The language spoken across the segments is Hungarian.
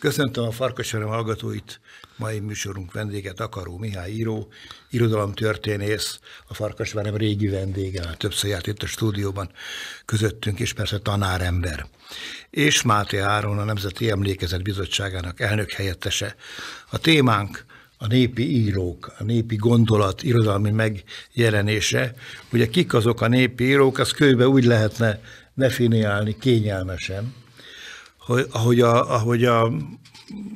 Köszöntöm a Farkaserem hallgatóit, mai műsorunk vendéget Akaró Mihály író, irodalomtörténész, a Farkasvárem régi vendége, többször járt itt a stúdióban közöttünk, és persze tanárember. És Máté Áron, a Nemzeti Emlékezet Bizottságának elnök helyettese. A témánk a népi írók, a népi gondolat irodalmi megjelenése. Ugye kik azok a népi írók, az kőbe úgy lehetne definiálni kényelmesen, hogy, ahogy, a, ahogy a,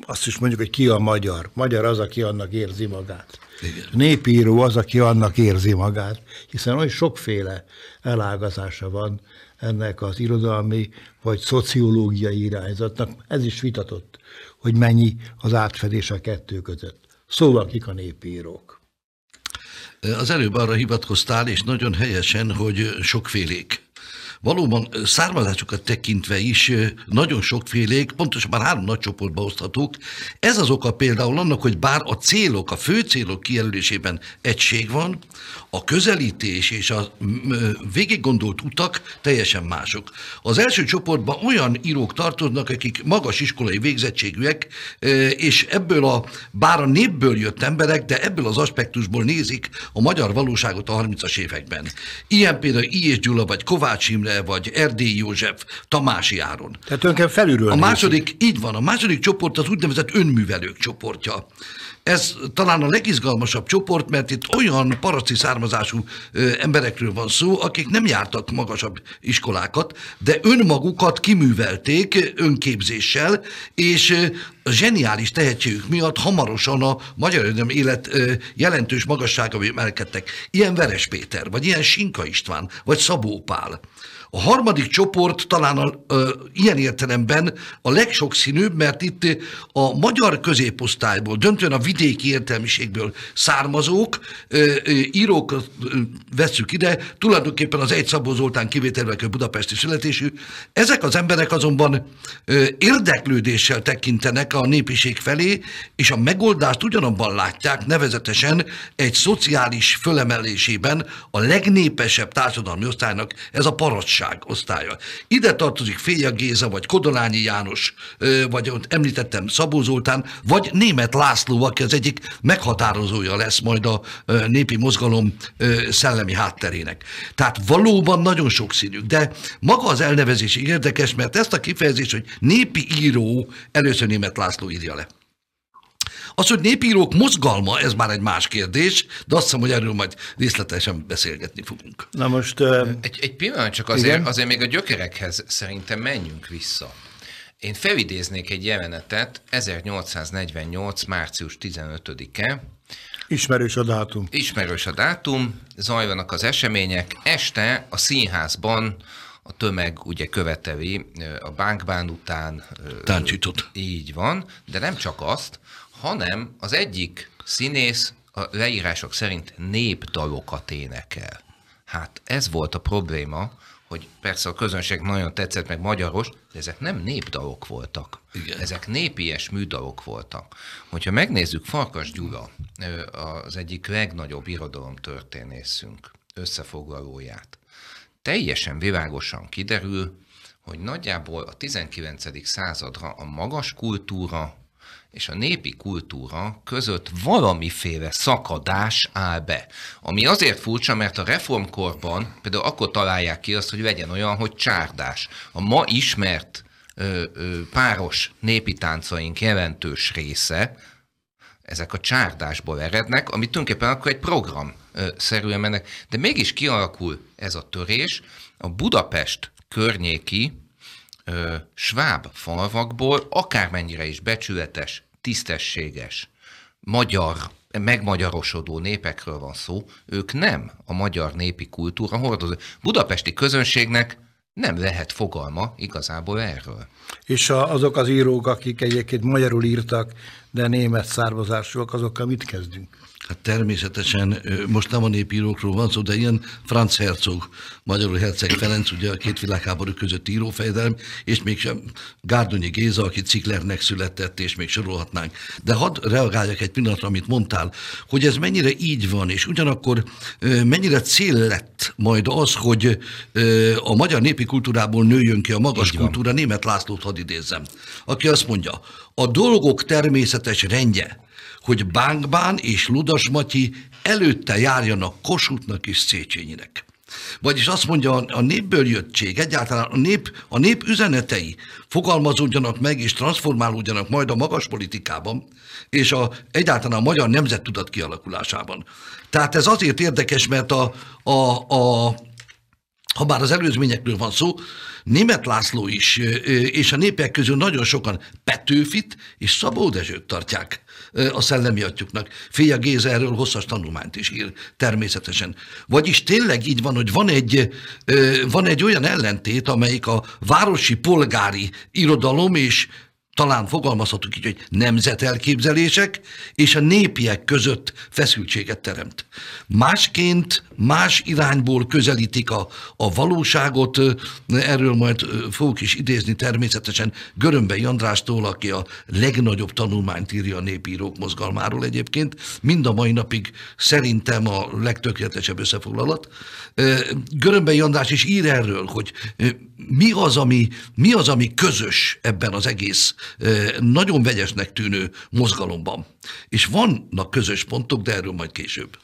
azt is mondjuk, hogy ki a magyar. Magyar az, aki annak érzi magát. Igen. Népíró az, aki annak érzi magát, hiszen olyan sokféle elágazása van ennek az irodalmi vagy szociológiai irányzatnak. Ez is vitatott, hogy mennyi az átfedés a kettő között. Szóval kik a népírók. Az előbb arra hivatkoztál, és nagyon helyesen, hogy sokfélék valóban származásukat tekintve is nagyon sokfélék, pontosabban három nagy csoportba oszthatók. Ez az oka például annak, hogy bár a célok, a fő célok kijelölésében egység van, a közelítés és a végig gondolt utak teljesen mások. Az első csoportban olyan írók tartoznak, akik magas iskolai végzettségűek, és ebből a, bár a népből jött emberek, de ebből az aspektusból nézik a magyar valóságot a 30-as években. Ilyen például I. és Gyula vagy Kovács Imre, Imre vagy Erdély József Tamási Áron. Tehát önkem felülről A második, nézik. így van, a második csoport az úgynevezett önművelők csoportja. Ez talán a legizgalmasabb csoport, mert itt olyan paraci származású ö, emberekről van szó, akik nem jártak magasabb iskolákat, de önmagukat kiművelték önképzéssel, és ö, a zseniális tehetségük miatt hamarosan a magyar önöm élet ö, jelentős magassága emelkedtek. Ilyen Veres Péter, vagy ilyen Sinka István, vagy Szabó Pál. A harmadik csoport talán a, ö, ilyen értelemben a legsokszínűbb, mert itt a magyar középosztályból, döntően a vidéki értelmiségből származók, ö, ö, írókat ö, vesszük ide, tulajdonképpen az egy Szabó Zoltán kivételvel budapesti születésű. Ezek az emberek azonban ö, érdeklődéssel tekintenek a népiség felé, és a megoldást ugyanabban látják, nevezetesen egy szociális fölemelésében a legnépesebb társadalmi osztálynak ez a parocs bizottság osztálya. Ide tartozik Féja Géza, vagy Kodolányi János, vagy említettem Szabó Zoltán, vagy Német László, aki az egyik meghatározója lesz majd a népi mozgalom szellemi hátterének. Tehát valóban nagyon sokszínű, de maga az elnevezés érdekes, mert ezt a kifejezést, hogy népi író, először Német László írja le. Az, hogy népírók mozgalma, ez már egy más kérdés, de azt hiszem, hogy erről majd részletesen beszélgetni fogunk. Na most... Uh... Egy, egy pillanat csak azért, igen? azért még a gyökerekhez szerintem menjünk vissza. Én felidéznék egy jelenetet 1848. március 15-e. Ismerős a dátum. Ismerős a dátum, zajlanak az események. Este a színházban a tömeg ugye követeli a bánkbán után. Táncsított. Így van, de nem csak azt, hanem az egyik színész a leírások szerint népdalokat énekel. Hát ez volt a probléma, hogy persze a közönség nagyon tetszett, meg magyaros, de ezek nem népdalok voltak. Igen. Ezek népies műdalok voltak. Hogyha megnézzük, Farkas Gyula az egyik legnagyobb irodalomtörténészünk összefoglalóját. Teljesen világosan kiderül, hogy nagyjából a 19. századra a magas kultúra és a népi kultúra között valamiféle szakadás áll be. Ami azért furcsa, mert a reformkorban például akkor találják ki azt, hogy legyen olyan, hogy csárdás. A ma ismert ö, ö, páros népi táncaink jelentős része, ezek a csárdásból erednek, ami tulajdonképpen akkor egy program ö, szerűen mennek. De mégis kialakul ez a törés. A Budapest környéki ö, sváb falvakból, akármennyire is becsületes tisztességes, magyar, megmagyarosodó népekről van szó, ők nem a magyar népi kultúra hordozó. Budapesti közönségnek nem lehet fogalma igazából erről. És a, azok az írók, akik egyébként magyarul írtak, de német származásúak, azokkal mit kezdünk? Hát természetesen, most nem a népírókról van szó, de ilyen Franz Herzog, magyarul Herceg Ferenc, ugye a két világháború között írófejedelem, és mégsem Gárdonyi Géza, aki Ciklernek született, és még sorolhatnánk. De hadd reagáljak egy pillanatra, amit mondtál, hogy ez mennyire így van, és ugyanakkor mennyire cél lett majd az, hogy a magyar népi kultúrából nőjön ki a magas kultúra, német Lászlót hadd idézzem, aki azt mondja, a dolgok természetes rendje hogy Bánkbán és Ludas Matyi előtte járjanak Kossuthnak és Széchenyinek. Vagyis azt mondja, a népből jöttség, egyáltalán a nép, a nép üzenetei fogalmazódjanak meg és transformálódjanak majd a magas politikában, és a, egyáltalán a magyar nemzettudat kialakulásában. Tehát ez azért érdekes, mert a, a, a ha bár az előzményekről van szó, német László is, és a népek közül nagyon sokan Petőfit és Szabó Dezsőt tartják a szellemi atyuknak. Féja Géza erről hosszas tanulmányt is ír, természetesen. Vagyis tényleg így van, hogy van egy, van egy olyan ellentét, amelyik a városi polgári irodalom és talán fogalmazhatunk így, hogy nemzetelképzelések és a népiek között feszültséget teremt. Másként, más irányból közelítik a, a valóságot, erről majd fogok is idézni természetesen Görömbe Jandrástól, aki a legnagyobb tanulmányt írja a népírók mozgalmáról egyébként, mind a mai napig szerintem a legtökéletesebb összefoglalat. Görömbe András is ír erről, hogy mi az, ami, mi az, ami közös ebben az egész nagyon vegyesnek tűnő mozgalomban. És vannak közös pontok, de erről majd később.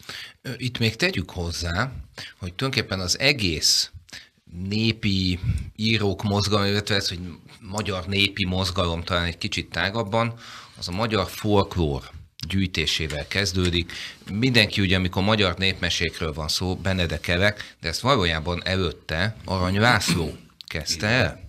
Itt még tegyük hozzá, hogy tulajdonképpen az egész népi írók mozgalom, illetve ez, hogy magyar népi mozgalom talán egy kicsit tágabban, az a magyar folklór gyűjtésével kezdődik. Mindenki ugye, amikor magyar népmesékről van szó, Benedek de ezt valójában előtte Arany László kezdte Igen. el.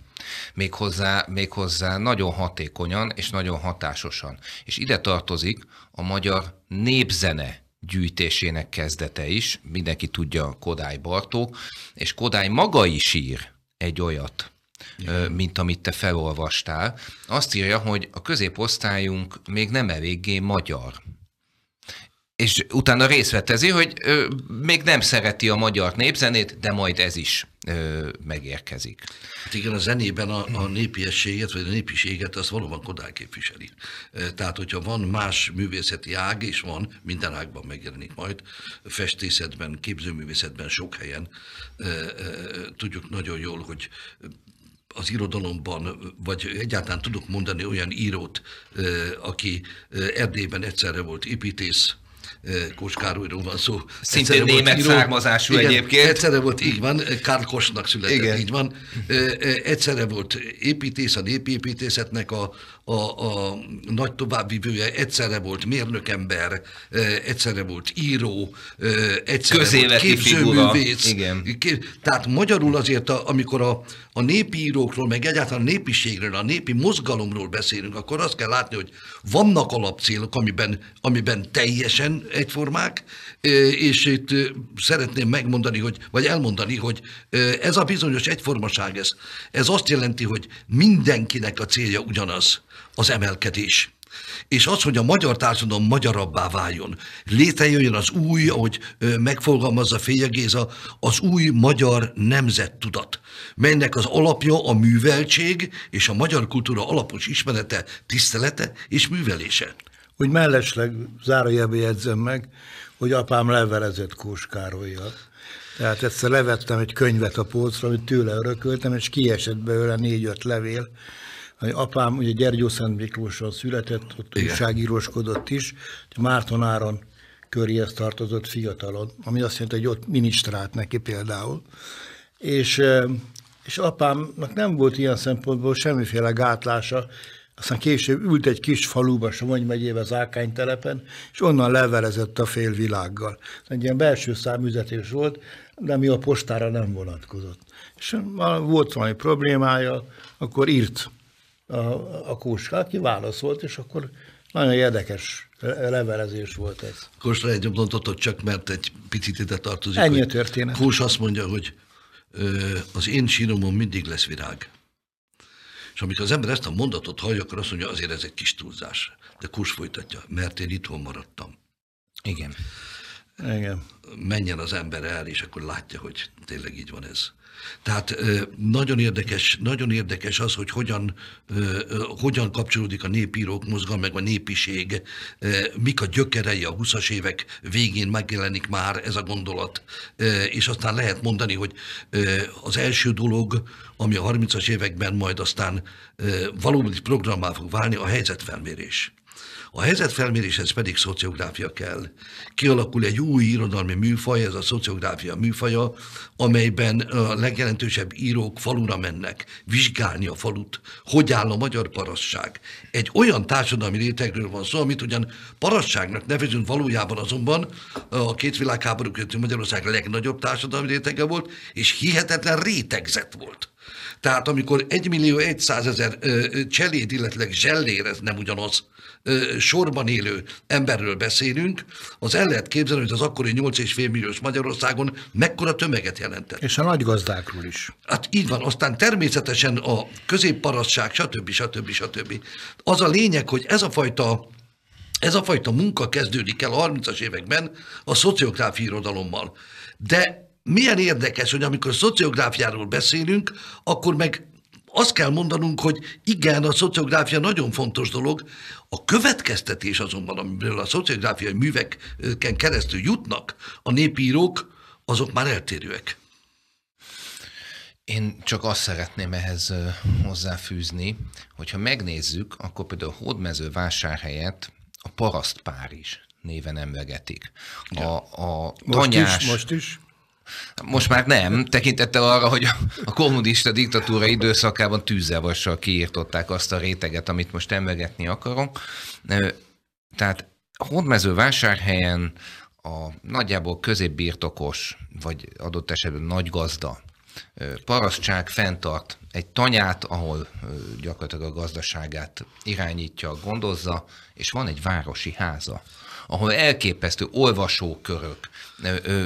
Méghozzá, méghozzá nagyon hatékonyan és nagyon hatásosan. És ide tartozik a magyar népzene gyűjtésének kezdete is, mindenki tudja Kodály Bartók, és Kodály maga is ír egy olyat, Igen. mint amit te felolvastál. Azt írja, hogy a középosztályunk még nem eléggé magyar és utána részletezi, hogy ö, még nem szereti a magyar népzenét, de majd ez is ö, megérkezik. Hát igen, a zenében a, a népiességet, vagy a népiséget, az valóban Kodály képviseli. Tehát, hogyha van más művészeti ág, és van, minden ágban megjelenik majd, festészetben, képzőművészetben, sok helyen. Ö, ö, tudjuk nagyon jól, hogy az irodalomban, vagy egyáltalán tudok mondani olyan írót, aki Erdélyben egyszerre volt építész, Kóskárolyról van szó. Szintén egyszerre német író, származású igen, egyébként. Egyszerre volt, így van, Karl Kosnak született, igen. így van. Egyszerre volt építész, a népépítészetnek a, a, a nagy továbbvivője, egyszerre volt mérnökember, egyszerre volt író, egyszerre Közéleti volt képzőművész. Igen. tehát magyarul azért, a, amikor a, a népírókról, meg egyáltalán a népiségről, a népi mozgalomról beszélünk, akkor azt kell látni, hogy vannak alapcélok, amiben, amiben teljesen egyformák, és itt szeretném megmondani, hogy, vagy elmondani, hogy ez a bizonyos egyformaság, ez, ez azt jelenti, hogy mindenkinek a célja ugyanaz, az emelkedés. És az, hogy a magyar társadalom magyarabbá váljon, létrejöjjön az új, ahogy megfogalmazza Géza, az új magyar nemzettudat, melynek az alapja a műveltség és a magyar kultúra alapos ismerete, tisztelete és művelése. Úgy mellesleg zárójelbe jegyzem meg, hogy apám levelezett Kós Károlyjal. Tehát egyszer levettem egy könyvet a polcra, amit tőle örököltem, és kiesett belőle négy-öt levél, Apám ugye Gyergyó Szent Miklósról született, ott Igen. újságíróskodott is, Márton Áron köréhez tartozott fiatalon, ami azt jelenti, hogy ott minisztrált neki például. És, és apámnak nem volt ilyen szempontból semmiféle gátlása, aztán később ült egy kis faluba, Somogy megyébe, Zákány telepen, és onnan levelezett a fél világgal. Egy ilyen belső számüzetés volt, de mi a postára nem vonatkozott. És volt valami problémája, akkor írt a, a Kóska, aki válaszolt, és akkor nagyon érdekes levelezés volt ez. Kósra egy mondatot csak, mert egy picit ide tartozik. Ennyi a történet. Kós azt mondja, hogy az én síromon mindig lesz virág. És amikor az ember ezt a mondatot hallja, akkor azt mondja, azért ez egy kis túlzás. De Kós folytatja, mert én itthon maradtam. Igen. Igen. Menjen az ember el, és akkor látja, hogy tényleg így van ez. Tehát nagyon érdekes, nagyon érdekes az, hogy hogyan, hogyan kapcsolódik a népírók mozgal, meg a népiség, mik a gyökerei a 20-as évek végén megjelenik már ez a gondolat, és aztán lehet mondani, hogy az első dolog, ami a 30-as években majd aztán valódi programmá fog válni, a helyzetfelmérés. A helyzetfelméréshez pedig szociográfia kell. Kialakul egy új irodalmi műfaj, ez a szociográfia műfaja, amelyben a legjelentősebb írók falura mennek, vizsgálni a falut, hogy áll a magyar parasság. Egy olyan társadalmi rétegről van szó, amit ugyan parasságnak nevezünk valójában azonban a két világháború között Magyarország legnagyobb társadalmi rétege volt, és hihetetlen rétegzett volt. Tehát amikor 1 millió 100 ezer cseléd, illetve zsellér, ez nem ugyanaz, sorban élő emberről beszélünk, az el lehet képzelni, hogy az akkori 8,5 milliós Magyarországon mekkora tömeget jelentett. És a nagy gazdákról is. Hát így van, aztán természetesen a középparasság, stb. stb. stb. Az a lényeg, hogy ez a fajta ez a fajta munka kezdődik el a 30-as években a szociográfi irodalommal. De milyen érdekes, hogy amikor szociográfiáról beszélünk, akkor meg azt kell mondanunk, hogy igen, a szociográfia nagyon fontos dolog, a következtetés azonban, amiből a szociográfiai műveken keresztül jutnak a népírók, azok már eltérőek. Én csak azt szeretném ehhez hozzáfűzni, hogyha megnézzük, akkor például a hódmező vásárhelyet a paraszt Párizs néven emlegetik. A, A, tanyás, most is, most is. Most már nem, tekintette arra, hogy a kommunista diktatúra időszakában tűzzelvassal kiírtották azt a réteget, amit most emlegetni akarom. Tehát vásárhelyen a nagyjából középbirtokos, vagy adott esetben nagy gazda parasztság fenntart egy tanyát, ahol gyakorlatilag a gazdaságát irányítja, gondozza, és van egy városi háza ahol elképesztő olvasókörök,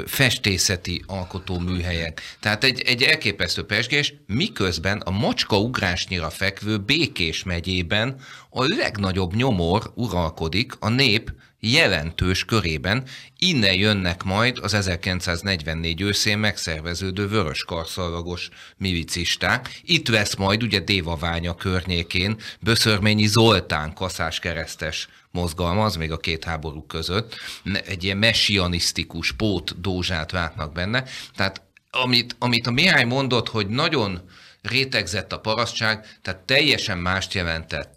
festészeti alkotó műhelyek, Tehát egy, egy elképesztő pesgés, miközben a macska ugrásnyira fekvő Békés megyében, a legnagyobb nyomor uralkodik a nép jelentős körében. Innen jönnek majd az 1944 őszén megszerveződő karszalagos milicisták. Itt vesz majd ugye Dévaványa környékén Böszörményi Zoltán kaszás keresztes mozgalma, az még a két háború között. Egy ilyen messianisztikus pót dózsát látnak benne. Tehát amit, amit a Mihály mondott, hogy nagyon rétegzett a parasztság, tehát teljesen mást jelentett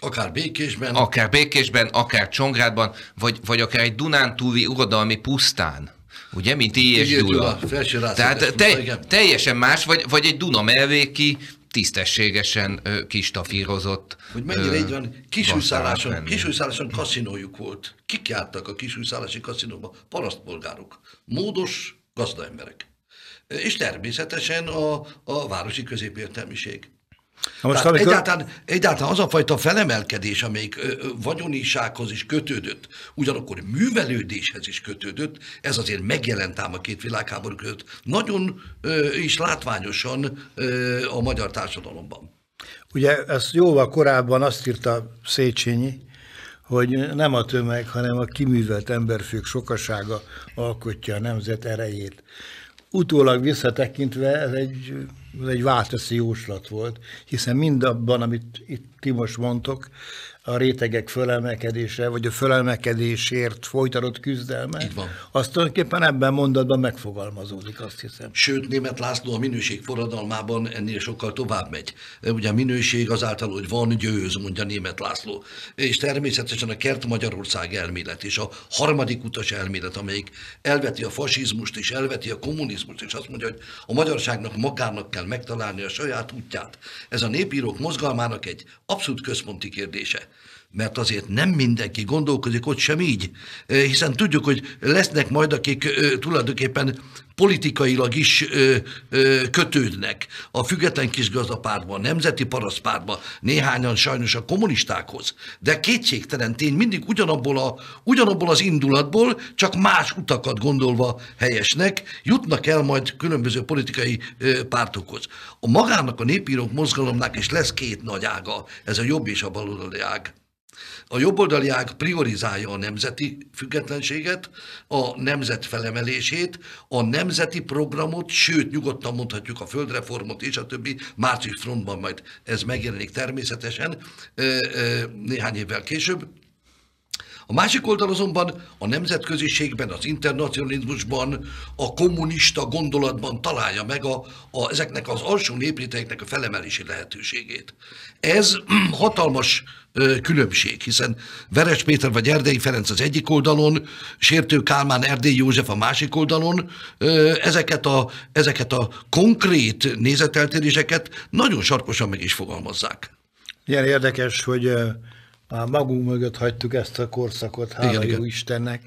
Akár Békésben. Akár Békésben, akár Csongrádban, vagy, vagy akár egy Dunántúli uradalmi pusztán. Ugye, mint Ilyes Gyula. Tehát te, teljesen más, vagy, vagy egy Dunamelvéki tisztességesen kis kistafírozott. Hogy mennyire ö, így van, kisújszálláson, kisúszálláson kaszinójuk volt. Kik jártak a kisújszállási kaszinóba? Parasztpolgárok. Módos gazdaemberek. És természetesen a, a városi középértelmiség. Na most, amikor... egyáltalán, egyáltalán az a fajta felemelkedés, amelyik vagyonisághoz is kötődött, ugyanakkor művelődéshez is kötődött, ez azért megjelent ám a két világháború között, nagyon ö, is látványosan ö, a magyar társadalomban. Ugye ezt jóval korábban azt írta Széchenyi, hogy nem a tömeg, hanem a kiművelt emberfők sokasága alkotja a nemzet erejét. Utólag visszatekintve ez egy ez egy válteszi jóslat volt, hiszen mindabban, amit itt ti most mondtok, a rétegek fölemelkedése, vagy a fölemelkedésért folytatott küzdelme, Így van. az tulajdonképpen ebben mondatban megfogalmazódik, azt hiszem. Sőt, német László a minőség forradalmában ennél sokkal tovább megy. Ugye a minőség azáltal, hogy van győz, mondja német László. És természetesen a Kert Magyarország elmélet és a harmadik utas elmélet, amelyik elveti a fasizmust és elveti a kommunizmust, és azt mondja, hogy a magyarságnak magának kell megtalálni a saját útját. Ez a népírók mozgalmának egy abszolút központi kérdése mert azért nem mindenki gondolkozik ott sem így, hiszen tudjuk, hogy lesznek majd, akik tulajdonképpen politikailag is kötődnek a független kis gazdapártba, a nemzeti parasztpártba, néhányan sajnos a kommunistákhoz. De kétségtelen tény mindig ugyanabból, a, ugyanabból az indulatból, csak más utakat gondolva helyesnek, jutnak el majd különböző politikai pártokhoz. A magának a népírók mozgalomnak is lesz két nagy ága, ez a jobb és a baloldali ág. A jobboldali ág priorizálja a nemzeti függetlenséget, a nemzet felemelését, a nemzeti programot, sőt, nyugodtan mondhatjuk a földreformot és a többi, március frontban majd ez megjelenik természetesen néhány évvel később. A másik oldal azonban a nemzetköziségben, az internacionalizmusban, a kommunista gondolatban találja meg a, a, ezeknek az alsó néprétegeknek a felemelési lehetőségét. Ez hatalmas ö, különbség, hiszen Veres Péter vagy Erdély Ferenc az egyik oldalon, Sértő Kálmán, Erdély József a másik oldalon, ö, ezeket a, ezeket a konkrét nézeteltéréseket nagyon sarkosan meg is fogalmazzák. Ilyen érdekes, hogy már magunk mögött hagytuk ezt a korszakot, hála igen, jó igen. Istennek,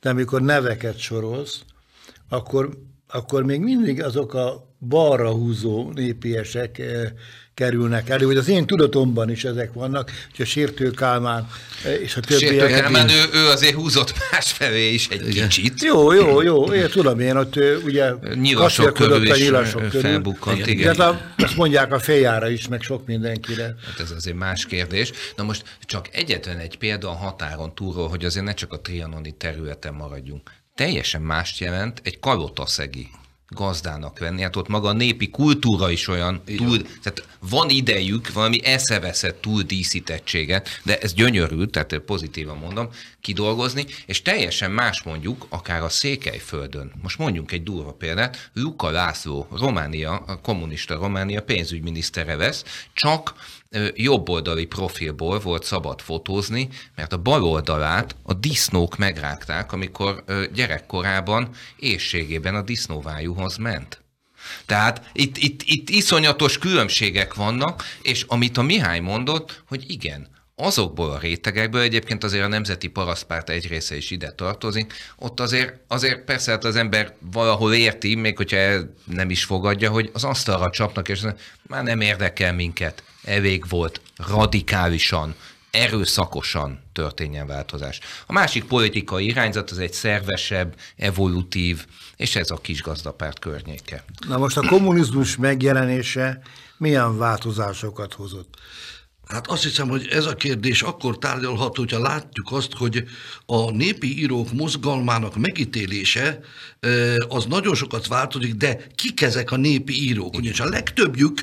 de amikor neveket sorolsz, akkor, akkor még mindig azok a balra húzó népiesek eh, kerülnek elő, hogy az én tudatomban is ezek vannak, hogy a Sértő Kálmán e, és a többiek. Sértő Kálmán, én... ő, ő azért húzott felé is egy Igen. kicsit. Jó, jó, jó, én tudom, én ott ugye nyilasok körül a nyilasok körül. Felbukkant, igen. igen. igen. A, mondják a fejára is, meg sok mindenkire. Hát ez azért más kérdés. Na most csak egyetlen egy példa a határon túlról, hogy azért ne csak a trianoni területen maradjunk. Teljesen mást jelent egy kalotaszegi gazdának venni. Hát ott maga a népi kultúra is olyan, túl, tehát van idejük valami eszeveszett túl díszítettséget, de ez gyönyörű, tehát pozitívan mondom, kidolgozni, és teljesen más mondjuk, akár a Székelyföldön. Most mondjunk egy durva példát, Luka László, Románia, a kommunista Románia pénzügyminisztere vesz, csak jobboldali profilból volt szabad fotózni, mert a bal oldalát a disznók megrágták, amikor gyerekkorában éjségében a disznóvájúhoz ment. Tehát itt, itt, itt iszonyatos különbségek vannak, és amit a Mihály mondott, hogy igen, azokból a rétegekből, egyébként azért a Nemzeti Parasztpárt egy része is ide tartozik, ott azért, azért persze hát az ember valahol érti, még hogyha nem is fogadja, hogy az asztalra csapnak, és már nem érdekel minket elég volt radikálisan, erőszakosan történjen változás. A másik politikai irányzat az egy szervesebb, evolutív, és ez a kis gazdapárt környéke. Na most a kommunizmus megjelenése milyen változásokat hozott? Hát azt hiszem, hogy ez a kérdés akkor tárgyalható, hogyha látjuk azt, hogy a népi írók mozgalmának megítélése az nagyon sokat változik, de kik ezek a népi írók? Ugyanis a legtöbbjük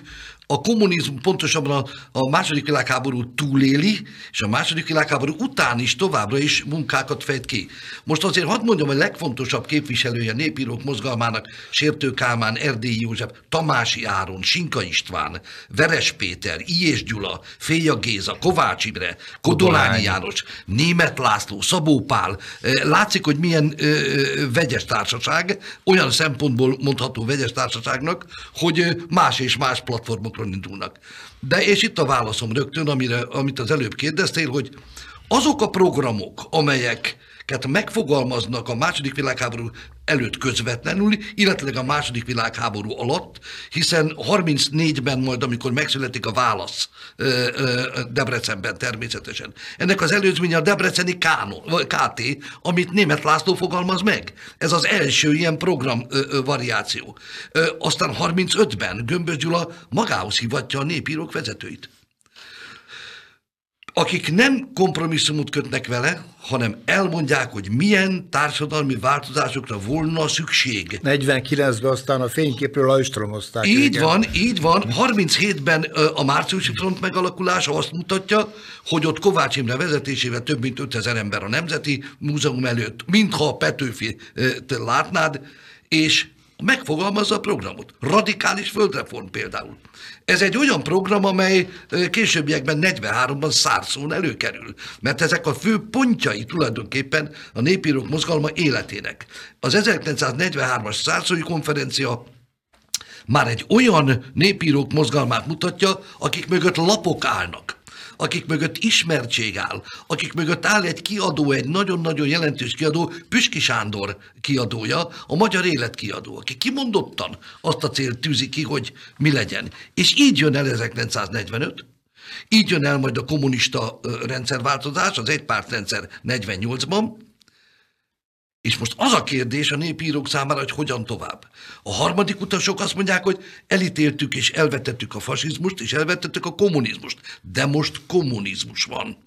a kommunizmus pontosabban a, a második világháború túléli, és a második világháború után is továbbra is munkákat fejt ki. Most azért hadd mondjam, a legfontosabb képviselője a népírók mozgalmának Sértő Kálmán, Erdélyi József, Tamási Áron, Sinka István, Veres Péter, Ijés Gyula, Féja Géza, Kovács Imre, Kodolányi Kodolány. János, Német László, Szabó Pál. Látszik, hogy milyen ö, vegyes társaság, olyan szempontból mondható vegyes társaságnak, hogy más és más platformokra úton indulnak. De és itt a válaszom rögtön, amire, amit az előbb kérdeztél, hogy azok a programok, amelyek tehát megfogalmaznak a második világháború előtt közvetlenül, illetve a második világháború alatt, hiszen 34-ben majd, amikor megszületik a válasz Debrecenben természetesen. Ennek az előzménye a Debreceni Kánon, KT, amit német László fogalmaz meg. Ez az első ilyen program variáció. Aztán 35-ben Gömbös Gyula magához hivatja a népírók vezetőit akik nem kompromisszumot kötnek vele, hanem elmondják, hogy milyen társadalmi változásokra volna szükség. 49-ben aztán a fényképről lajstromozták. Így igen. van, így van. 37-ben a márciusi front megalakulása azt mutatja, hogy ott Kovács Imre vezetésével több mint 5000 ember a Nemzeti Múzeum előtt, mintha a Petőfi látnád, és megfogalmazza a programot. Radikális földreform például. Ez egy olyan program, amely későbbiekben 43-ban szárszón előkerül, mert ezek a fő pontjai tulajdonképpen a népírók mozgalma életének. Az 1943-as szárszói konferencia már egy olyan népírók mozgalmát mutatja, akik mögött lapok állnak akik mögött ismertség áll, akik mögött áll egy kiadó, egy nagyon-nagyon jelentős kiadó, Püski Sándor kiadója, a Magyar Élet kiadó, aki kimondottan azt a célt tűzi ki, hogy mi legyen. És így jön el 1945, így jön el majd a kommunista rendszerváltozás, az egypártrendszer 48-ban, és most az a kérdés a népírók számára, hogy hogyan tovább. A harmadik utasok azt mondják, hogy elítéltük és elvetettük a fasizmust, és elvetettük a kommunizmust. De most kommunizmus van.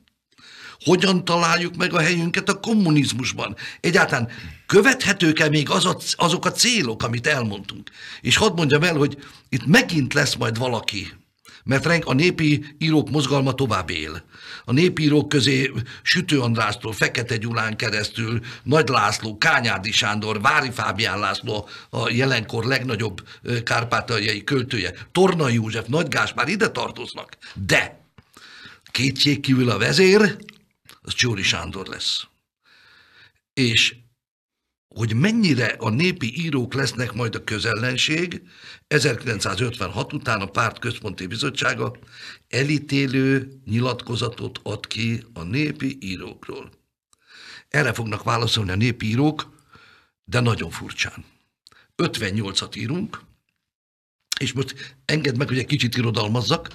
Hogyan találjuk meg a helyünket a kommunizmusban? Egyáltalán követhetők-e még az a, azok a célok, amit elmondtunk? És hadd mondjam el, hogy itt megint lesz majd valaki, mert a népi írók mozgalma tovább él. A írók közé Sütő Andrásztól, Fekete Gyulán keresztül, Nagy László, Kányádi Sándor, Vári Fábián László, a jelenkor legnagyobb kárpátaljai költője, Torna József, Nagy Gáspár ide tartoznak. De kívül a vezér, az Csóri Sándor lesz. És hogy mennyire a népi írók lesznek majd a közellenség, 1956 után a párt központi bizottsága elítélő nyilatkozatot ad ki a népi írókról. Erre fognak válaszolni a népi írók, de nagyon furcsán. 58-at írunk, és most engedd meg, hogy egy kicsit irodalmazzak.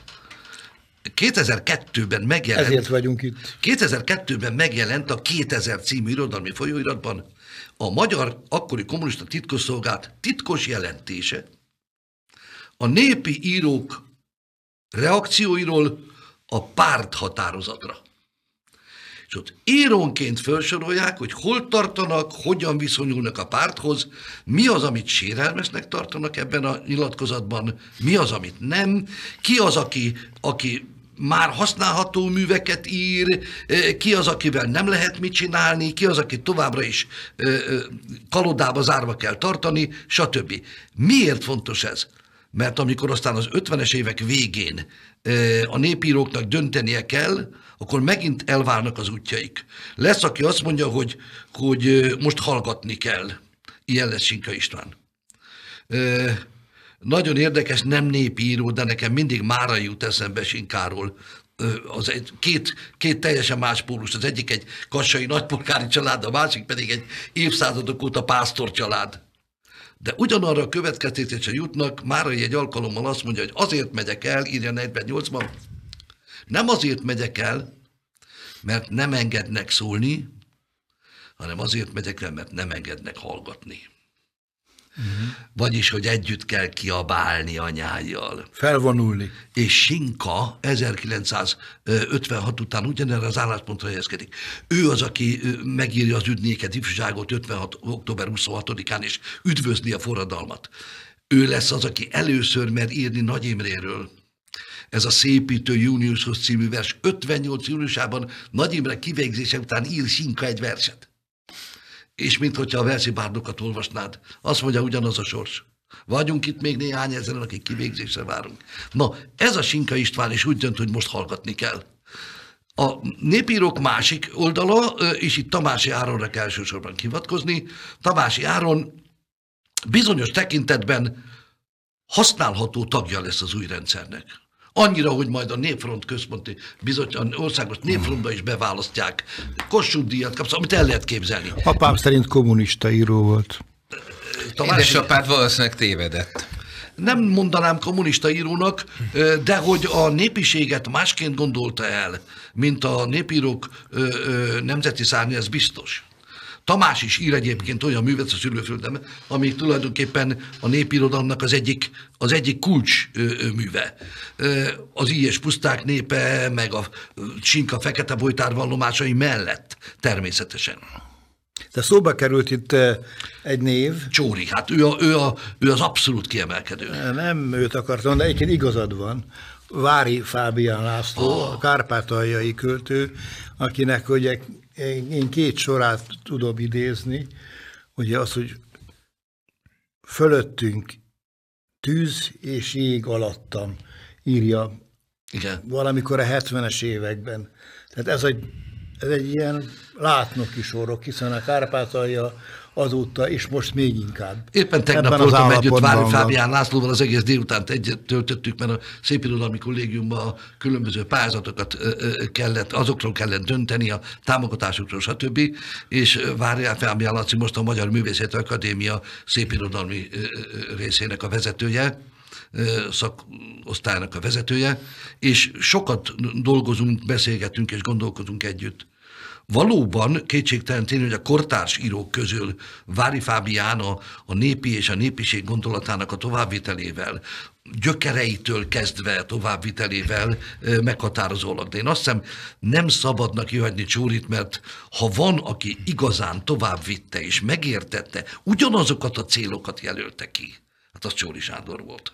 2002-ben megjelent... Ezért vagyunk itt. 2002-ben megjelent a 2000 című irodalmi folyóiratban a magyar akkori kommunista titkosszolgált titkos jelentése a népi írók reakcióiról a párt határozatra. És ott írónként felsorolják, hogy hol tartanak, hogyan viszonyulnak a párthoz, mi az, amit sérelmesnek tartanak ebben a nyilatkozatban, mi az, amit nem, ki az, aki, aki már használható műveket ír, e, ki az, akivel nem lehet mit csinálni, ki az, aki továbbra is e, e, kalodába zárva kell tartani, stb. Miért fontos ez? Mert amikor aztán az 50-es évek végén a népíróknak döntenie kell, akkor megint elválnak az útjaik. Lesz, aki azt mondja, hogy, hogy most hallgatni kell. Ilyen lesz Sinka István. Nagyon érdekes, nem népíró, de nekem mindig mára jut eszembe Sinkáról az egy, két, két teljesen más pólus, az egyik egy kassai nagypolgári család, a másik pedig egy évszázadok óta pásztor család. De ugyanarra a következtetésre jutnak, Márai egy alkalommal azt mondja, hogy azért megyek el, írja 48-ban, nem azért megyek el, mert nem engednek szólni, hanem azért megyek el, mert nem engednek hallgatni. Uh-huh. Vagyis, hogy együtt kell kiabálni anyájjal. Felvonulni. És Sinka 1956 után ugyanerre az álláspontra helyezkedik. Ő az, aki megírja az üdnéket, ifjúságot 56. október 26-án, és üdvözli a forradalmat. Ő lesz az, aki először mer írni Nagy Imréről ez a Szépítő Júniushoz című vers 58. júniusában Nagy Imre kivégzése után ír Sinka egy verset és hogyha a versibárdokat olvasnád, azt mondja ugyanaz a sors. Vagyunk itt még néhány ezeren, akik kivégzésre várunk. Na, ez a Sinka István is úgy dönt, hogy most hallgatni kell. A népírók másik oldala, és itt Tamási Áronra kell elsősorban hivatkozni, Tamási Áron bizonyos tekintetben használható tagja lesz az új rendszernek. Annyira, hogy majd a Népfront központi bizottság, országos Népfrontba is beválasztják. Kossuth díjat kapsz, amit el lehet képzelni. Apám szerint kommunista író volt. Tamás, Édesapád valószínűleg tévedett nem mondanám kommunista írónak, de hogy a népiséget másként gondolta el, mint a népírók nemzeti szárnya, ez biztos. Tamás is ír egyébként olyan művet a szülőföldem, ami tulajdonképpen a népirodalomnak az egyik, az egyik kulcs műve. Az íjes puszták népe, meg a Csinka fekete bolytár vallomásai mellett természetesen. De szóba került itt egy név. Csóri, hát ő, a, ő, a, ő az abszolút kiemelkedő. Nem őt akartam, de egyébként igazad van. Vári Fábián László, oh. a kárpátaljai költő, akinek ugye én, én két sorát tudom idézni, ugye az, hogy fölöttünk tűz és jég alattam, írja Igen. valamikor a 70-es években. Tehát ez egy, ez egy ilyen látnoki sorok, hiszen a Kárpátalja azóta, és most még inkább. Éppen tegnap Ebben voltam együtt Vári Fábián Lászlóval, az egész délután egyet töltöttük, mert a Szépirodalmi Kollégiumban a különböző pályázatokat kellett, azokról kellett dönteni, a támogatásokról, stb. És Vári Fábián Laci most a Magyar Művészeti Akadémia Szépirodalmi részének a vezetője, szakosztálynak a vezetője, és sokat dolgozunk, beszélgetünk és gondolkodunk együtt. Valóban kétségtelen tény, hogy a kortárs írók közül Vári Fábián a, a népi és a népiség gondolatának a továbbvitelével, gyökereitől kezdve továbbvitelével meghatározólag. De én azt hiszem, nem szabadnak kihagyni Csúrit, mert ha van, aki igazán továbbvitte és megértette, ugyanazokat a célokat jelölte ki. Hát az Csóri Sándor volt.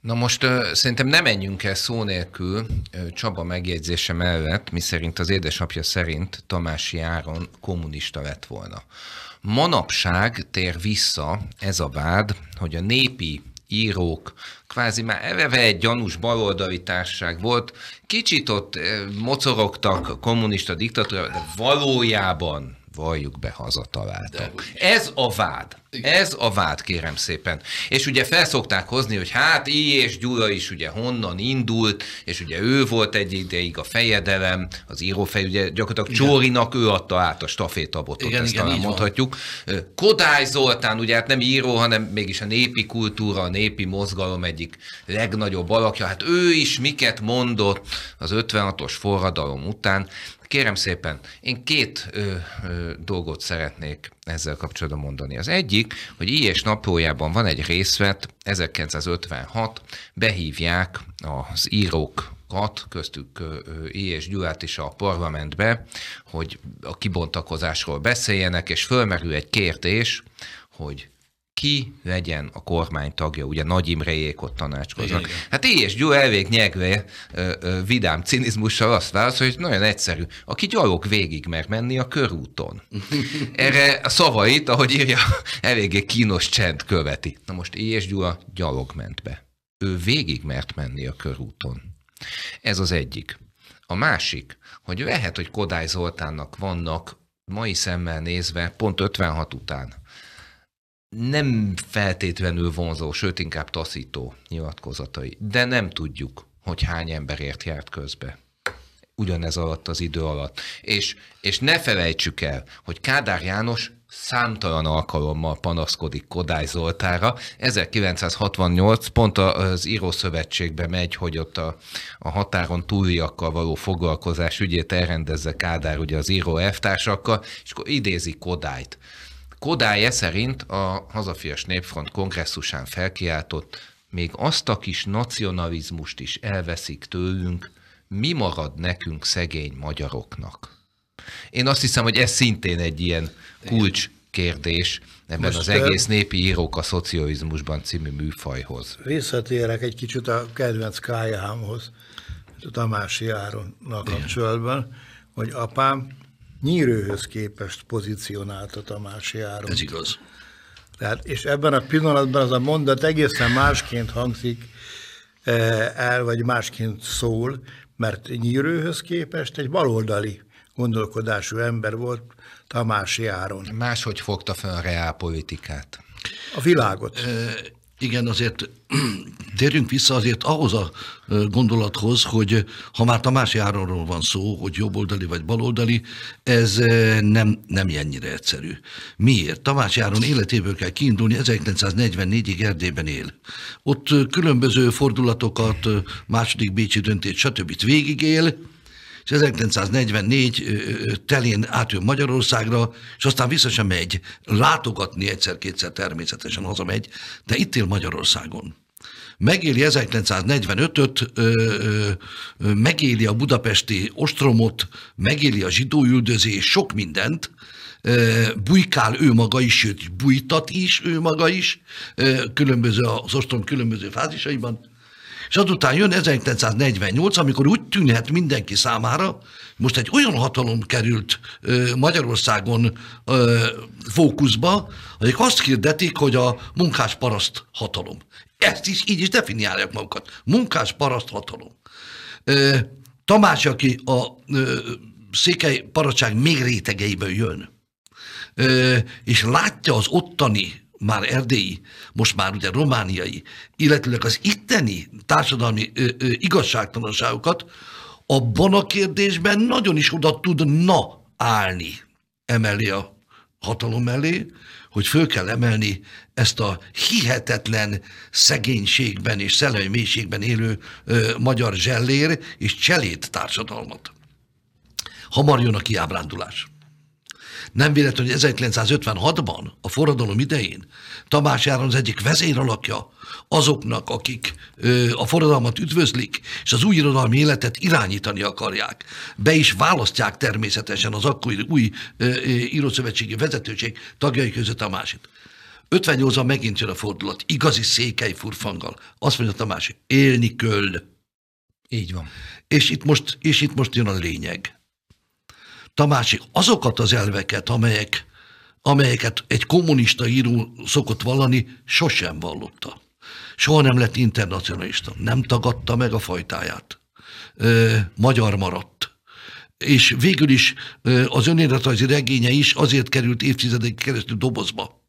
Na most szerintem nem menjünk el szó nélkül Csaba megjegyzése mellett, miszerint az édesapja szerint Tamási Áron kommunista lett volna. Manapság tér vissza ez a vád, hogy a népi írók, kvázi már eleve egy gyanús baloldali társaság volt, kicsit ott mocorogtak a kommunista diktatúra, de valójában valljuk be, hazataláltak. Ez a vád. Igen. Ez a vád, kérem szépen. És ugye felszokták hozni, hogy hát így és Gyula is ugye honnan indult, és ugye ő volt egy ideig a fejedelem, az írófej, ugye gyakorlatilag igen. Csórinak ő adta át a stafétabotot, igen, ezt igen, talán mondhatjuk. Van. Kodály Zoltán, ugye hát nem író, hanem mégis a népi kultúra, a népi mozgalom egyik legnagyobb alakja, hát ő is miket mondott az 56-os forradalom után. Kérem szépen, én két ö, ö, dolgot szeretnék ezzel kapcsolatban mondani. Az egyik, hogy így és van egy részvet, 1956, behívják az írók kat, köztük I. és Gyulát is a parlamentbe, hogy a kibontakozásról beszéljenek, és fölmerül egy kérdés, hogy ki legyen a kormány tagja, ugye Nagy Imrejék ott tanácskoznak. Igen. Hát így és Gyó elvég nyegve vidám cinizmussal azt válasz, hogy nagyon egyszerű, aki gyalog végig mer menni a körúton. Erre a szavait, ahogy írja, eléggé kínos csend követi. Na most így és Gyula gyalog ment be. Ő végig mert menni a körúton. Ez az egyik. A másik, hogy lehet, hogy Kodály Zoltánnak vannak mai szemmel nézve, pont 56 után nem feltétlenül vonzó, sőt inkább taszító nyilatkozatai, de nem tudjuk, hogy hány emberért járt közbe ugyanez alatt az idő alatt. És, és ne felejtsük el, hogy Kádár János számtalan alkalommal panaszkodik Kodály Zoltára. 1968 pont az Írószövetségbe megy, hogy ott a, a határon túliakkal való foglalkozás ügyét elrendezze Kádár ugye az író elvtársakkal, és akkor idézi Kodályt. Kodály szerint a Hazafias Népfront kongresszusán felkiáltott, még azt a kis nacionalizmust is elveszik tőlünk, mi marad nekünk szegény magyaroknak? Én azt hiszem, hogy ez szintén egy ilyen kulcs kérdés ebben Most az egész népi írók a szocializmusban című műfajhoz. Visszatérek egy kicsit a kedvenc kályámhoz, a Tamási Áronnak kapcsolatban, hogy apám nyírőhöz képest pozícionálta Tamási Áron. Ez igaz. Tehát, és ebben a pillanatban az a mondat egészen másként hangzik e, el, vagy másként szól, mert nyírőhöz képest egy baloldali gondolkodású ember volt Tamási Áron. Máshogy fogta fel a reálpolitikát. A világot. Igen, azért térjünk vissza azért ahhoz a gondolathoz, hogy ha már a másik van szó, hogy jobboldali vagy baloldali, ez nem, nem ennyire egyszerű. Miért? Tamás Járon életéből kell kiindulni, 1944-ig Erdélyben él. Ott különböző fordulatokat, második Bécsi döntést, stb. végigél, és 1944 telén átjön Magyarországra, és aztán vissza sem megy. Látogatni egyszer-kétszer természetesen hazamegy, de itt él Magyarországon megéli 1945-öt, megéli a budapesti ostromot, megéli a zsidóüldözés, sok mindent, bujkál ő maga is, sőt, bújtat is ő maga is, különböző az ostrom különböző fázisaiban, és azután jön 1948, amikor úgy tűnhet mindenki számára, most egy olyan hatalom került Magyarországon fókuszba, akik azt hirdetik, hogy a munkás paraszt hatalom. Ezt is így is definiálják magukat. Munkás paraszt hatalom. Tamás, aki a székely paracság még rétegeiből jön, és látja az ottani már erdélyi, most már ugye romániai, illetőleg az itteni társadalmi ö, ö, igazságtalanságokat, abban a kérdésben nagyon is oda tudna állni emellé a hatalom elé, hogy föl kell emelni ezt a hihetetlen szegénységben és szellemi mélységben élő ö, magyar zsellér és cselét társadalmat. Hamar jön a kiábrándulás. Nem véletlen, hogy 1956-ban, a forradalom idején Tamás Járon az egyik alakja azoknak, akik ö, a forradalmat üdvözlik, és az új irodalmi életet irányítani akarják. Be is választják természetesen az akkori új ö, ö, írószövetségi vezetőség tagjai között a másik. 58-ban megint jön a fordulat, igazi székely furfanggal. Azt mondja Tamás, élni köld. Így van. És itt most, és itt most jön a lényeg. Tamási azokat az elveket, amelyek, amelyeket egy kommunista író szokott vallani, sosem vallotta. Soha nem lett internacionalista, nem tagadta meg a fajtáját. Ö, magyar maradt. És végül is az önéletrajzi regénye is azért került évtizedek keresztül dobozba,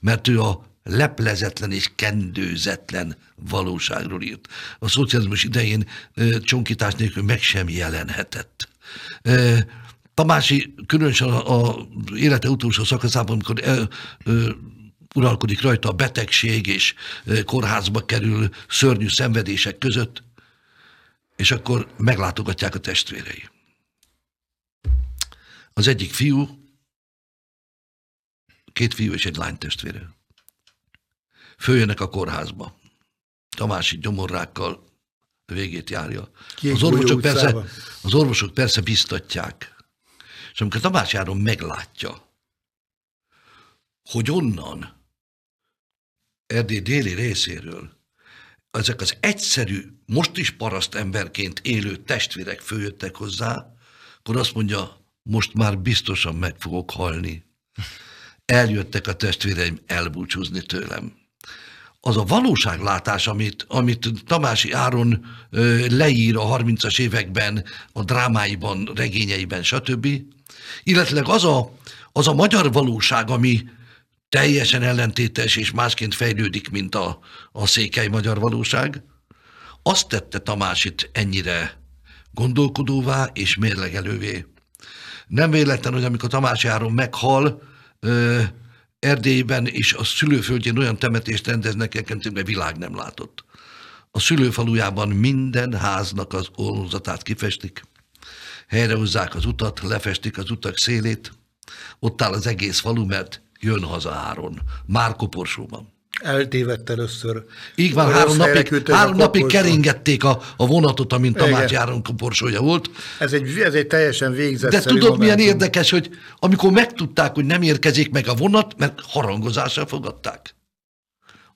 mert ő a leplezetlen és kendőzetlen valóságról írt. A szocializmus idején csonkítás nélkül meg sem jelenhetett. Tamási különösen a, a élete utolsó szakaszában, amikor el, ö, uralkodik rajta a betegség, és kórházba kerül szörnyű szenvedések között, és akkor meglátogatják a testvérei. Az egyik fiú, két fiú és egy lány testvére. Följönnek a kórházba. Tamási gyomorrákkal végét járja. az orvosok, persze, az orvosok persze biztatják. És amikor Tamás Járon meglátja, hogy onnan, Erdély déli részéről, ezek az egyszerű, most is paraszt emberként élő testvérek följöttek hozzá, akkor azt mondja, most már biztosan meg fogok halni. Eljöttek a testvéreim elbúcsúzni tőlem. Az a valóságlátás, amit, amit Tamási Áron leír a 30-as években, a drámáiban, regényeiben, stb., illetve az a, az a magyar valóság, ami teljesen ellentétes és másként fejlődik, mint a, a székely magyar valóság, azt tette Tamásit ennyire gondolkodóvá és mérlegelővé. Nem véletlen, hogy amikor Tamás Járon meghal, ö, Erdélyben és a szülőföldjén olyan temetést rendeznek, egyébként világ nem látott. A szülőfalujában minden háznak az olmozatát kifestik, Helyrehozzák az utat, lefestik az utak szélét, ott áll az egész falu, mert jön haza Áron, már koporsóban. Eltévedt először. Így van, három napig, három napig keringették a, a vonatot, amint Tamács Áron koporsója volt. Ez egy, ez egy teljesen végzett. De tudod, momentum. milyen érdekes, hogy amikor megtudták, hogy nem érkezik meg a vonat, mert harangozással fogadták.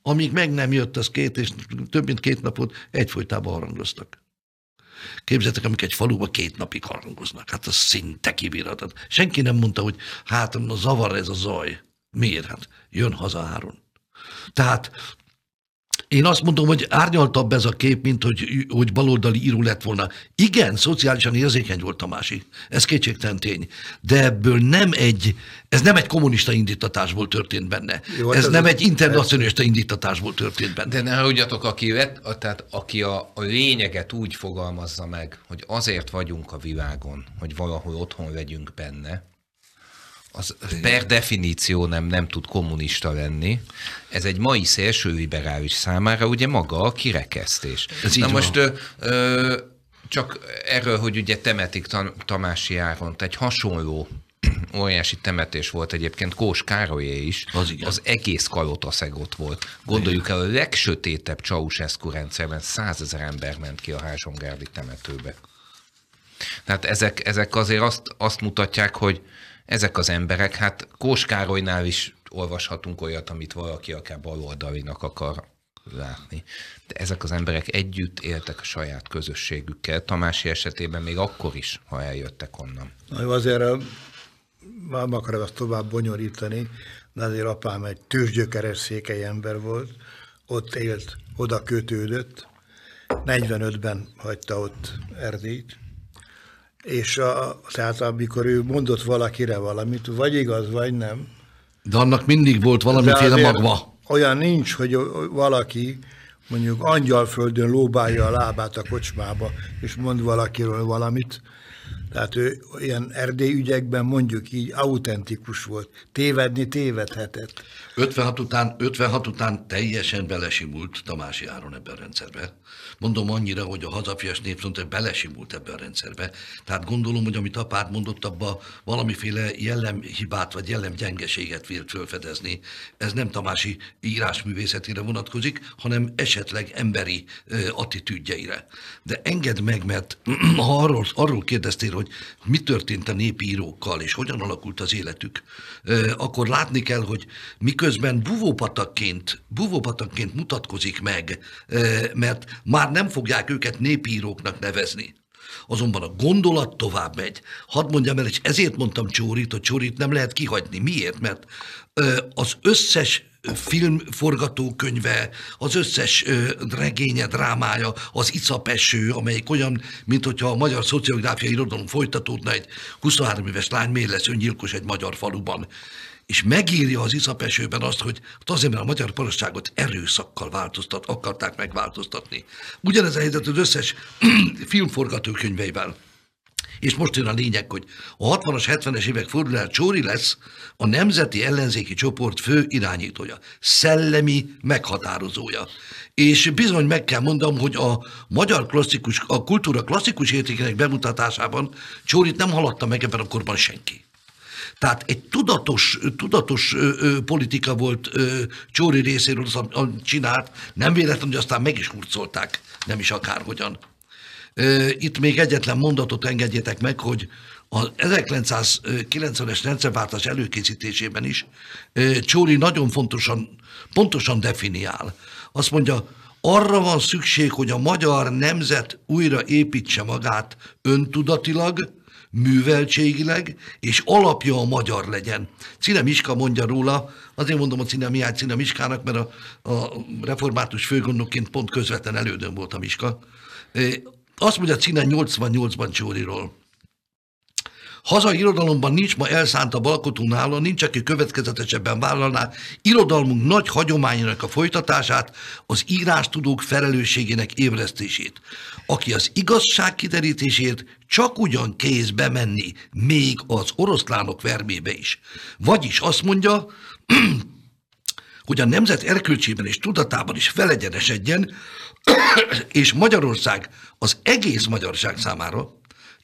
Amíg meg nem jött az két, és több mint két napot egyfolytában harangoztak. Képzeltek, amik egy faluba két napig harangoznak. Hát az szinte kibírhatat. Senki nem mondta, hogy hát na, zavar ez a zaj. Miért? Hát jön haza Áron. Tehát én azt mondom, hogy árnyaltabb ez a kép, mint hogy, hogy baloldali író lett volna. Igen, szociálisan érzékeny volt a másik. Ez kétségtelen tény. De ebből nem egy, ez nem egy kommunista indítatásból történt benne. Jó, hát ez nem az egy internacionalista indítatásból történt benne. De ne hagyjatok, aki, a, tehát aki a, a lényeget úgy fogalmazza meg, hogy azért vagyunk a világon, hogy valahol otthon legyünk benne, az per definíció nem, nem tud kommunista lenni. Ez egy mai szélső liberális számára ugye maga a kirekesztés. Ez Na most ö, ö, csak erről, hogy ugye temetik Tamási Áront, egy hasonló óriási temetés volt egyébként, Kós Károlyé is, az, igen. az egész ott volt. Gondoljuk el, a legsötétebb Csauseszku rendszerben százezer ember ment ki a Házsongárdi temetőbe. Tehát ezek, ezek azért azt, azt mutatják, hogy, ezek az emberek, hát Kós Károlynál is olvashatunk olyat, amit valaki akár baloldalinak akar látni. De ezek az emberek együtt éltek a saját közösségükkel, Tamási esetében még akkor is, ha eljöttek onnan. Na jó, azért eh, már akarok azt tovább bonyolítani, de azért apám egy tűzgyökeres székely ember volt, ott élt, oda kötődött, 45-ben hagyta ott Erdélyt, és a, tehát amikor ő mondott valakire valamit, vagy igaz, vagy nem. De annak mindig volt valamiféle magva. Olyan nincs, hogy valaki mondjuk angyalföldön lóbálja a lábát a kocsmába, és mond valakiről valamit. Tehát ő ilyen erdélyügyekben mondjuk így autentikus volt. Tévedni tévedhetett. 56 után, 56 után teljesen belesimult Tamási Áron ebben a rendszerbe. Mondom annyira, hogy a hazafias népszont belesimult ebben a rendszerbe. Tehát gondolom, hogy amit apád mondott, abba valamiféle jellemhibát vagy jellemgyengeséget vélt fölfedezni. Ez nem Tamási írásművészetére vonatkozik, hanem esetleg emberi attitűdjeire. De engedd meg, mert ha arról, arról kérdeztél, hogy mi történt a népi írókkal, és hogyan alakult az életük, akkor látni kell, hogy mik miközben buvópatakként, buvópatakként mutatkozik meg, mert már nem fogják őket népíróknak nevezni. Azonban a gondolat tovább megy. Hadd mondjam el, és ezért mondtam Csórit, hogy Csórit nem lehet kihagyni. Miért? Mert az összes filmforgatókönyve, az összes regénye, drámája, az Icapeső, amelyik olyan, mint hogyha a magyar szociográfiai irodalom folytatódna egy 23 éves lány, miért lesz öngyilkos egy magyar faluban és megírja az iszapesőben azt, hogy hát azért, mert a magyar parasságot erőszakkal változtat, akarták megváltoztatni. Ugyanez a helyzet az összes filmforgatókönyveivel. És most jön a lényeg, hogy a 60-as, 70-es évek fordulán Csóri lesz a nemzeti ellenzéki csoport fő irányítója, szellemi meghatározója. És bizony meg kell mondanom, hogy a magyar klasszikus, a kultúra klasszikus értékének bemutatásában Csórit nem haladta meg ebben a korban senki. Tehát egy tudatos, tudatos ö, ö, politika volt ö, Csóri részéről, az, amit csinált. Nem véletlen, hogy aztán meg is hurcolták, nem is akárhogyan. Ö, itt még egyetlen mondatot engedjétek meg, hogy az 1990-es rendszerváltás előkészítésében is Csóri nagyon fontosan, pontosan definiál. Azt mondja, arra van szükség, hogy a magyar nemzet újra építse magát öntudatilag, műveltségileg, és alapja a magyar legyen. Cine Miska mondja róla, azért mondom a Cine Mihály Cine Miskának, mert a, a református főgondnokként pont közvetlen elődön volt a Miska. Azt mondja Cine 88-ban Csóriról, Hazai irodalomban nincs ma elszántabb nála, nincs, aki következetesebben vállalná irodalmunk nagy hagyományának a folytatását, az írástudók felelősségének ébresztését, aki az igazság kiderítésért csak ugyan kéz bemenni még az oroszlánok vermébe is. Vagyis azt mondja, hogy a nemzet erkölcsében és tudatában is felegyenesedjen, és Magyarország az egész magyarság számára,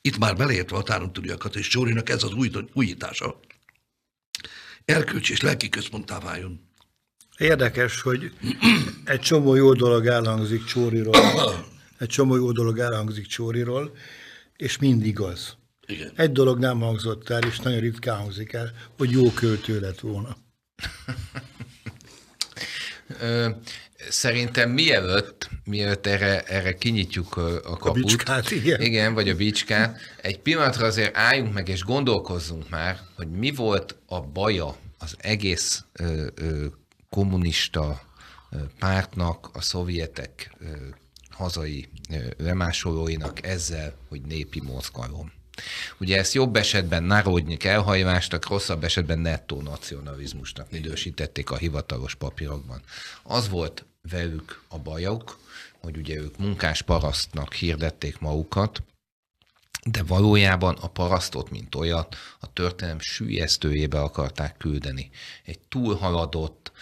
itt már beleértve a határon túliakat, és Csórinak ez az új, újítása, erkölcs és lelki központtá váljon. Érdekes, hogy egy csomó jó dolog elhangzik Csóriról, egy csomó jó dolog elhangzik Csóriról, és mind igaz. Igen. Egy dolog nem hangzott el, és nagyon ritkán hangzik el, hogy jó költő lett volna. Szerintem mielőtt, mielőtt erre, erre kinyitjuk a kaput, a bicskát, igen. igen, vagy a bicskát, egy pillanatra azért álljunk meg és gondolkozzunk már, hogy mi volt a baja az egész ö, ö, kommunista pártnak, a szovjetek ö, hazai ö, lemásolóinak ezzel, hogy népi mozgalom. Ugye ezt jobb esetben ha elhajvásnak, rosszabb esetben nettó nacionalizmusnak idősítették a hivatalos papírokban. Az volt velük a bajok, hogy ugye ők munkás parasztnak hirdették magukat, de valójában a parasztot, mint olyat, a történelem sűjesztőjébe akarták küldeni. Egy túlhaladott,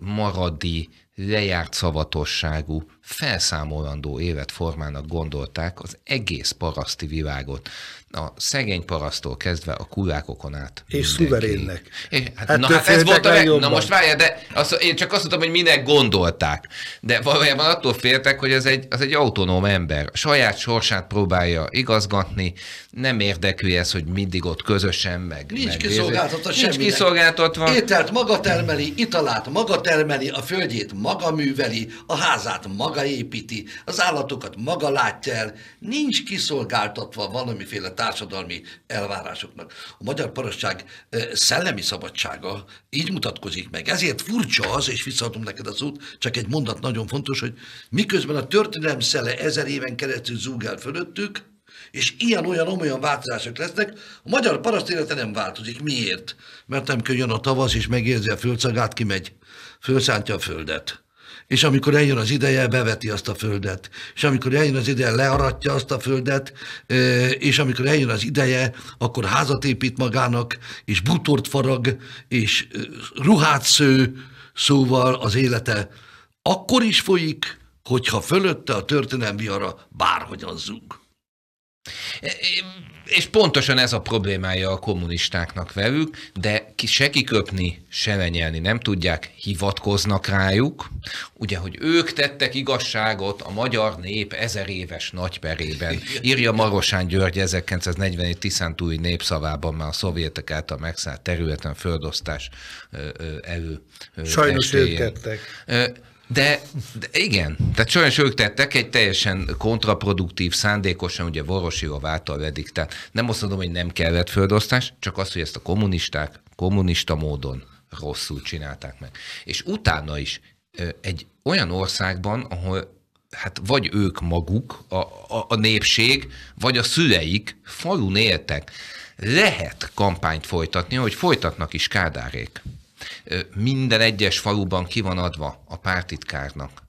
maradi, lejárt szavatosságú, felszámolandó évet formának gondolták az egész paraszti világot. A szegény parasztól kezdve a kulákokon át. És szuverénnek. É, hát, hát na hát ez volt a le... Na most várja, de azt, én csak azt mondtam, hogy minek gondolták. De valójában attól féltek, hogy ez egy, az egy autonóm ember. A saját sorsát próbálja igazgatni, nem érdekli ez, hogy mindig ott közösen meg. Nincs kiszolgáltatva semmi. Nincs kiszolgáltatva. Ételt maga termeli, italát maga termeli, a földjét maga műveli, a házát maga építi, az állatokat maga látja el, nincs kiszolgáltatva valamiféle társadalmi elvárásoknak. A magyar parasság szellemi szabadsága így mutatkozik meg. Ezért furcsa az, és visszaadom neked az út, csak egy mondat nagyon fontos, hogy miközben a történelem szele ezer éven keresztül zúgál fölöttük, és ilyen-olyan olyan változások lesznek, a magyar paraszt élete nem változik. Miért? Mert nem jön a tavasz, és megérzi a földszagát, kimegy fölszántja a földet. És amikor eljön az ideje, beveti azt a földet. És amikor eljön az ideje, learatja azt a földet, és amikor eljön az ideje, akkor házat épít magának, és butort farag, és ruhát sző, szóval az élete akkor is folyik, hogyha fölötte a történelmi vihara bárhogyan zúg. És pontosan ez a problémája a kommunistáknak velük, de ki se kiköpni, se lenyelni nem tudják, hivatkoznak rájuk, ugye, hogy ők tettek igazságot a magyar nép ezer éves nagyperében. Írja Marosán György 1941 Tiszántúi népszavában már a szovjetek által megszállt területen földosztás elő. Sajnos estéjén. ők tettek. De, de igen, tehát sajnos ők tettek egy teljesen kontraproduktív, szándékosan, ugye a váltal vedik, tehát nem azt mondom, hogy nem kellett földosztás, csak az, hogy ezt a kommunisták kommunista módon rosszul csinálták meg. És utána is egy olyan országban, ahol hát vagy ők maguk, a, a, a népség, vagy a szüleik falun éltek. Lehet kampányt folytatni, hogy folytatnak is kádárék. Minden egyes faluban ki van adva a pártitkárnak,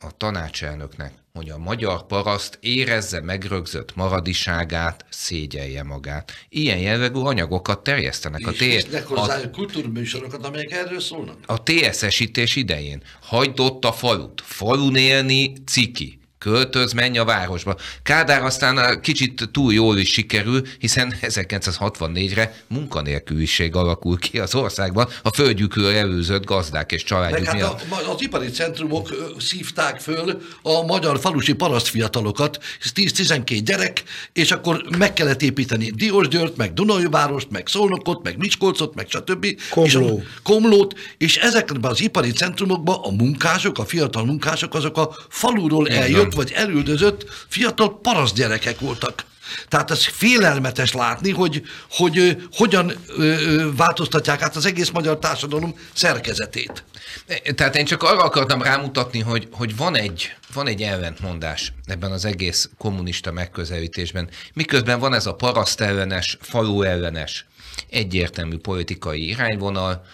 a tanácselnöknek, hogy a magyar paraszt érezze megrögzött maradiságát, szégyelje magát. Ilyen jellegű anyagokat terjesztenek a TSS. a kultúrműsorokat, amelyek erről szólnak. A TSS-ítés idején hagyd ott a falut, falun élni ciki költöz, menj a városba. Kádár aztán kicsit túl jól is sikerül, hiszen 1964-re munkanélküliség alakul ki az országban a földjükről előzött gazdák és családjuk hát miatt. A, az ipari centrumok szívták föl a magyar falusi parasztfiatalokat, 10-12 gyerek, és akkor meg kellett építeni Diósgyőrt, meg Dunajvárost, meg Szolnokot, meg Micskolcot, meg stb. Komló. És a, Komlót, és ezekben az ipari centrumokban a munkások, a fiatal munkások, azok a faluról eljött elrabolt vagy elüldözött fiatal paraszt gyerekek voltak. Tehát ez félelmetes látni, hogy, hogy, hogy hogyan változtatják át az egész magyar társadalom szerkezetét. E, tehát én csak arra akartam rámutatni, hogy, hogy van, egy, van egy ellentmondás ebben az egész kommunista megközelítésben. Miközben van ez a paraszt ellenes, falu ellenes egyértelmű politikai irányvonal,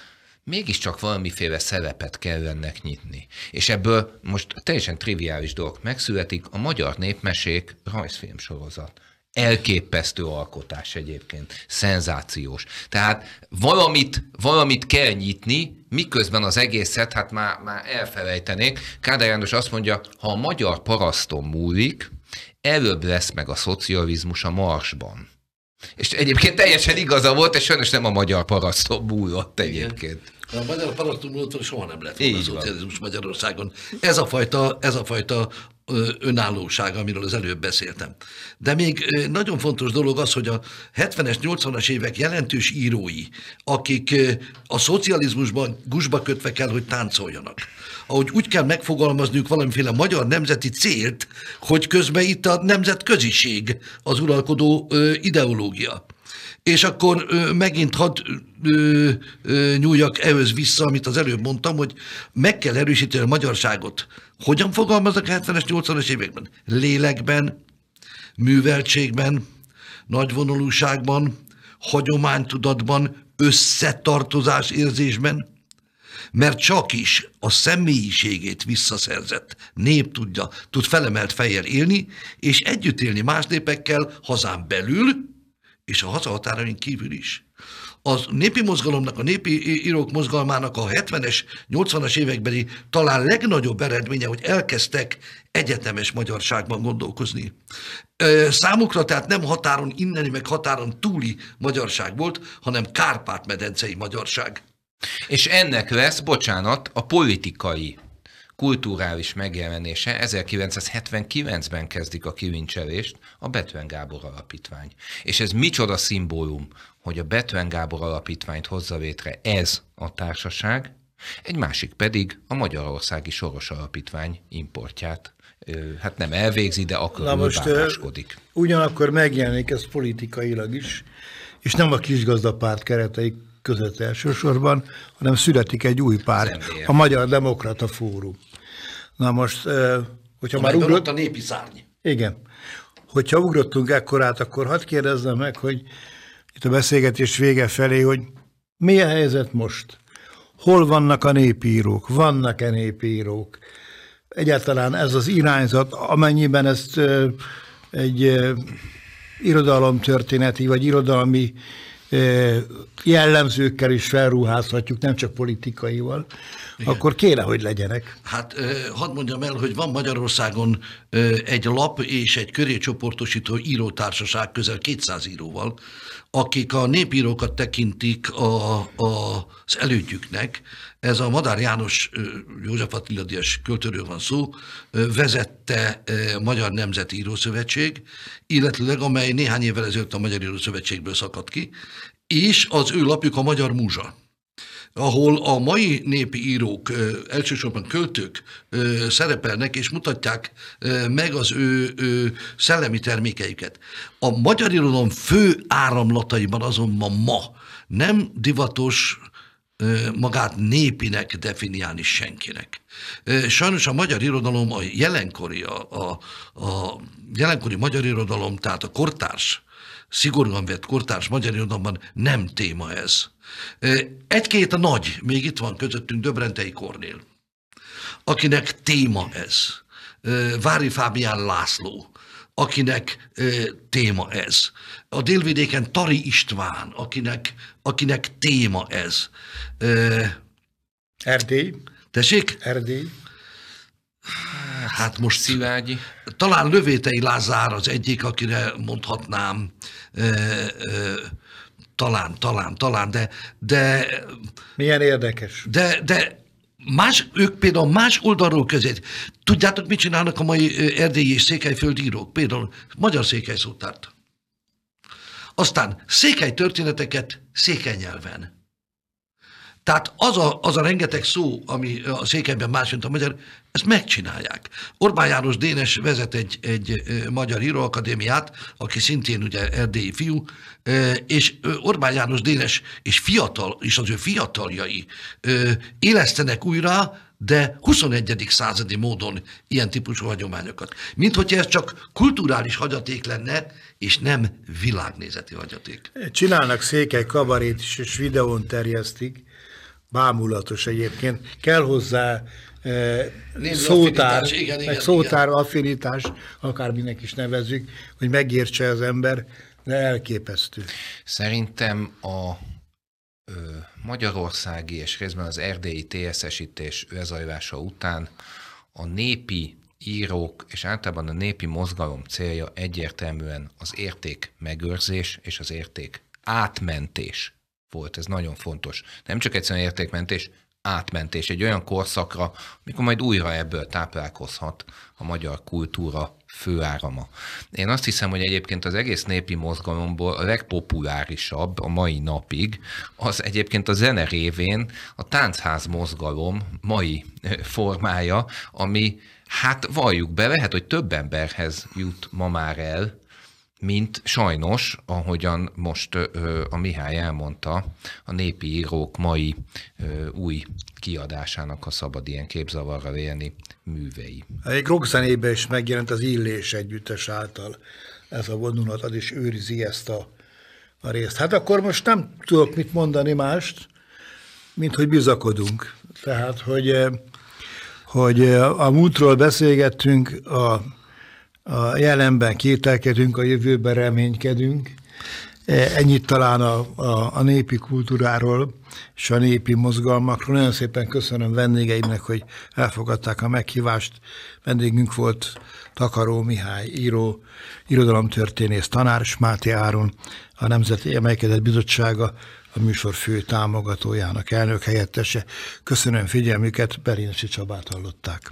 mégiscsak valamiféle szerepet kell ennek nyitni. És ebből most teljesen triviális dolgok megszületik, a Magyar Népmesék rajzfilm sorozat. Elképesztő alkotás egyébként, szenzációs. Tehát valamit, valamit kell nyitni, miközben az egészet hát már, már elfelejtenék. Kádár János azt mondja, ha a magyar paraszton múlik, előbb lesz meg a szocializmus a marsban. És egyébként teljesen igaza volt, és sajnos nem a magyar paraszton múlott egyébként. Igen. A magyar parasztumultól soha nem lett volna szocializmus Magyarországon. Ez a fajta, ez a fajta önállóság, amiről az előbb beszéltem. De még nagyon fontos dolog az, hogy a 70-es, 80-as évek jelentős írói, akik a szocializmusban gusba kötve kell, hogy táncoljanak. Ahogy úgy kell megfogalmazniuk valamiféle magyar nemzeti célt, hogy közben itt a nemzetköziség az uralkodó ideológia. És akkor ö, megint hadd nyúljak ehhez vissza, amit az előbb mondtam, hogy meg kell erősíteni a magyarságot. Hogyan fogalmaznak 70-es, 80-es években? Lélekben, műveltségben, nagyvonalúságban, hagyománytudatban, összetartozás érzésben, mert csak is a személyiségét visszaszerzett nép tudja, tud felemelt fejjel élni, és együtt élni más népekkel hazán belül, és a hazahatárain kívül is. Az népi mozgalomnak, a népi írók mozgalmának a 70-es, 80-as évekbeli talán legnagyobb eredménye, hogy elkezdtek egyetemes magyarságban gondolkozni. Számukra tehát nem határon inneni, meg határon túli magyarság volt, hanem Kárpát-medencei magyarság. És ennek lesz, bocsánat, a politikai kulturális megjelenése 1979-ben kezdik a kivincselést. a Betven Gábor Alapítvány. És ez micsoda szimbólum, hogy a Betven Gábor Alapítványt hozza létre ez a társaság, egy másik pedig a Magyarországi Soros Alapítvány importját hát nem elvégzi, de akkor Na most, bátáskodik. Ugyanakkor megjelenik ez politikailag is, és nem a kisgazdapárt keretei között elsősorban, hanem születik egy új párt, a Magyar Demokrata Fórum. Na most, hogyha már ugrott... a népi szárny. Igen. Hogyha ugrottunk ekkorát, akkor hadd kérdezzem meg, hogy itt a beszélgetés vége felé, hogy mi a helyzet most? Hol vannak a népírók? Vannak-e népírók? Egyáltalán ez az irányzat, amennyiben ezt egy irodalomtörténeti vagy irodalmi jellemzőkkel is felruházhatjuk, nem csak politikaival, Igen. akkor kéne, hogy legyenek. Hát hadd mondjam el, hogy van Magyarországon egy lap és egy köré csoportosító írótársaság közel 200 íróval, akik a népírókat tekintik a, a, az elődjüknek, ez a Madár János, József Attila Díjas költőről van szó, vezette Magyar Nemzeti Írószövetség, illetőleg amely néhány évvel ezelőtt a Magyar Írószövetségből szakadt ki, és az ő lapjuk a Magyar Múzsa ahol a mai népi írók, elsősorban költők szerepelnek és mutatják meg az ő, ő szellemi termékeiket. A magyar irodalom fő áramlataiban azonban ma nem divatos, magát népinek definiálni senkinek. Sajnos a magyar irodalom, a jelenkori, a, a, a jelenkori magyar irodalom, tehát a kortárs, szigorúan vett kortárs magyar irodalomban nem téma ez. Egy-két a nagy, még itt van közöttünk Döbrentei Kornél, akinek téma ez. Vári Fábián László, akinek ö, téma ez. A délvidéken Tari István, akinek, akinek téma ez. Ö, Erdély. Tessék? Erdély. Hát most Szilágyi. Talán Lövétei Lázár az egyik, akire mondhatnám. Ö, ö, talán, talán, talán, de, de... Milyen érdekes. De, de más, ők például más oldalról közét. Tudjátok, mit csinálnak a mai erdélyi és székelyföldi írók? Például magyar székely szótárt. Aztán székely történeteket székely nyelven. Tehát az a, az a rengeteg szó, ami a székelyben más, mint a magyar, ezt megcsinálják. Orbán János Dénes vezet egy, egy magyar íróakadémiát, aki szintén ugye erdélyi fiú, és Orbán János Dénes és fiatal, és az ő fiataljai élesztenek újra de 21. századi módon ilyen típusú hagyományokat. Mint hogyha ez csak kulturális hagyaték lenne, és nem világnézeti hagyaték. Csinálnak székely kabarét is, és videón terjesztik, bámulatos egyébként. Kell hozzá eh, szótár, igen, igen, meg szótár, igen. affinitás, akárminek is nevezzük, hogy megértse az ember, de elképesztő. Szerintem a ö, magyarországi és részben az erdélyi TSS-ítés lezajlása után a népi írók és általában a népi mozgalom célja egyértelműen az érték megőrzés és az érték átmentés volt, ez nagyon fontos. Nem csak egyszerűen értékmentés, átmentés egy olyan korszakra, amikor majd újra ebből táplálkozhat a magyar kultúra főárama. Én azt hiszem, hogy egyébként az egész népi mozgalomból a legpopulárisabb a mai napig, az egyébként a zene révén a táncház mozgalom mai formája, ami hát valljuk be, lehet, hogy több emberhez jut ma már el, mint sajnos, ahogyan most ö, a Mihály elmondta, a népi írók mai ö, új kiadásának, a szabad ilyen képzavarra élni, művei. Egy rockzenében is megjelent az Illés együttes által ez a vonulat, az is őrizi ezt a, a részt. Hát akkor most nem tudok mit mondani mást, mint hogy bizakodunk. Tehát, hogy, hogy a múltról beszélgettünk, a a jelenben kételkedünk, a jövőben reménykedünk. E, ennyit talán a, a, a népi kultúráról és a népi mozgalmakról. Nagyon szépen köszönöm vendégeimnek, hogy elfogadták a meghívást. Vendégünk volt Takaró Mihály író, irodalomtörténész tanár, Máté Áron, a Nemzeti Emelkedett Bizottsága, a műsor fő támogatójának elnök helyettese. Köszönöm figyelmüket, Berinsi Csabát hallották.